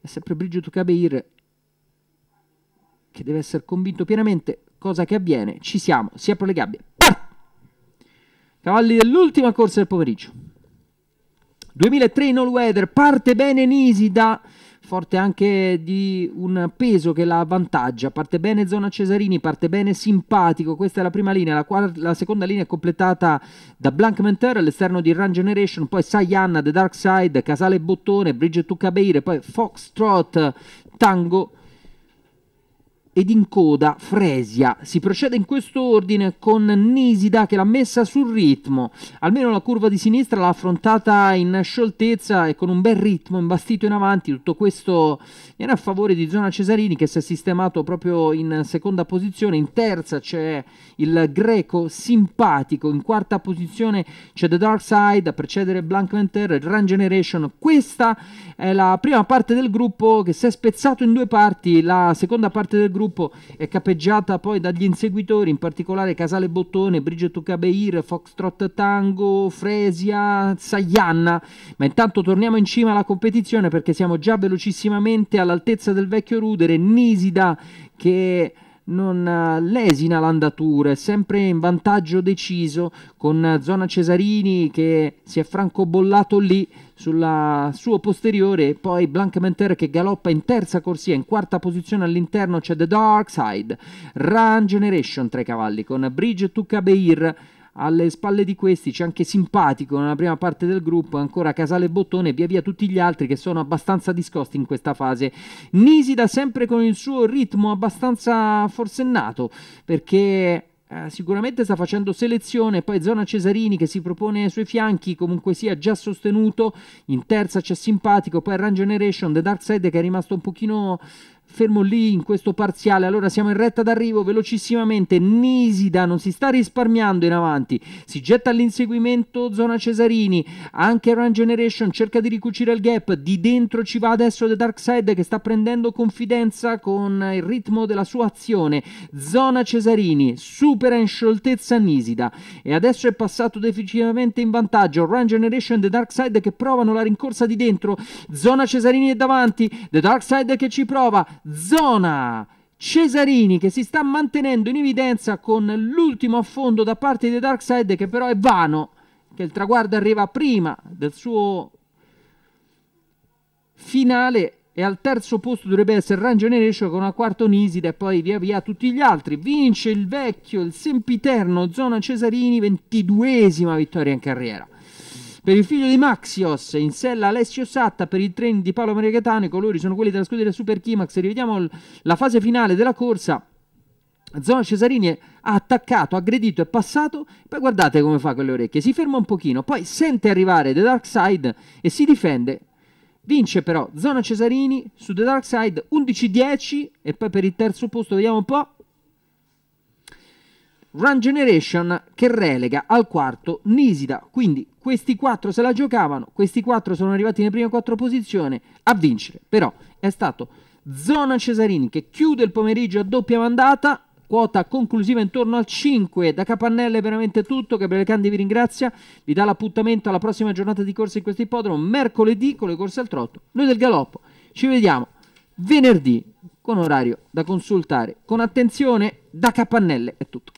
è sempre Brigido Cabeir che deve essere convinto pienamente, cosa che avviene, ci siamo, si aprono le gabbie. Parti! Cavalli dell'ultima corsa del pomeriggio. 2003 in all weather, parte bene Nisi da forte anche di un peso che la avvantaggia, parte bene zona Cesarini, parte bene simpatico, questa è la prima linea, la, quart- la seconda linea è completata da Blank Mentor all'esterno di Run Generation, poi Sayanna, The Dark Side, Casale Bottone, Bridget to Tucabeire, poi Foxtrot, Tango, ed in coda Fresia. Si procede in questo ordine con Nisida che l'ha messa sul ritmo. Almeno la curva di sinistra l'ha affrontata in scioltezza e con un bel ritmo imbastito in avanti. Tutto questo viene a favore di Zona Cesarini che si è sistemato proprio in seconda posizione. In terza c'è il greco simpatico. In quarta posizione c'è The Dark Side a precedere Blank Venter, Run Generation. Questa è la prima parte del gruppo che si è spezzato in due parti. La seconda parte del gruppo gruppo è capeggiata poi dagli inseguitori, in particolare Casale Bottone, Bridget Tucabeir, Foxtrot Tango, Fresia, Sayanna. Ma intanto torniamo in cima alla competizione perché siamo già velocissimamente all'altezza del vecchio rudere. Nisida che non eh, lesina l'andatura, è sempre in vantaggio deciso con eh, Zona Cesarini che si è francobollato lì sulla sua posteriore e poi Blancamenter che galoppa in terza corsia, in quarta posizione all'interno c'è The Dark Side, Run Generation tra i cavalli con Bridge to Cabeir alle spalle di questi c'è anche Simpatico nella prima parte del gruppo, ancora Casale Bottone e via via tutti gli altri che sono abbastanza discosti in questa fase. Nisi da sempre con il suo ritmo abbastanza forsennato perché Uh, sicuramente sta facendo selezione, poi zona Cesarini che si propone ai suoi fianchi, comunque sia già sostenuto, in terza c'è Simpatico, poi Run Generation, The Dark Side che è rimasto un pochino fermo lì in questo parziale. Allora siamo in retta d'arrivo velocissimamente. Nisida non si sta risparmiando in avanti. Si getta all'inseguimento zona Cesarini. Anche Run Generation cerca di ricucire il gap. Di dentro ci va adesso The Dark Side che sta prendendo confidenza con il ritmo della sua azione. Zona Cesarini supera in scioltezza Nisida. E adesso è passato definitivamente in vantaggio. Run Generation The Dark Side che provano la rincorsa di dentro. Zona Cesarini è davanti. The Dark Side che ci prova zona. Cesarini che si sta mantenendo in evidenza con l'ultimo affondo da parte di Darkseid che però è vano, che il traguardo arriva prima del suo finale e al terzo posto dovrebbe essere Run Generation con una quarta Onisida e poi via via tutti gli altri. Vince il vecchio, il sempiterno Zona Cesarini, ventiduesima vittoria in carriera. Per il figlio di Maxios, in sella Alessio Satta, per il trend di Paolo Maria i colori sono quelli della scuderia Super Chimax Rivediamo la fase finale della corsa. Zona Cesarini ha attaccato, aggredito, è passato, poi guardate come fa con le orecchie, si ferma un pochino, poi sente arrivare The Dark Side e si difende. Vince però Zona Cesarini su The Dark Side 11-10 e poi per il terzo posto vediamo un po' Run Generation che relega al quarto Nisida. Quindi questi quattro se la giocavano, questi quattro sono arrivati nelle prime quattro posizioni a vincere. Però è stato Zona Cesarini che chiude il pomeriggio a doppia mandata, quota conclusiva intorno al 5. Da Capannelle veramente tutto. Gabriele Candi vi ringrazia, vi dà l'appuntamento alla prossima giornata di corsa in questo ippodromo, mercoledì con le corse al trotto. Noi del galoppo ci vediamo venerdì con orario da consultare. Con attenzione, da Capannelle è tutto.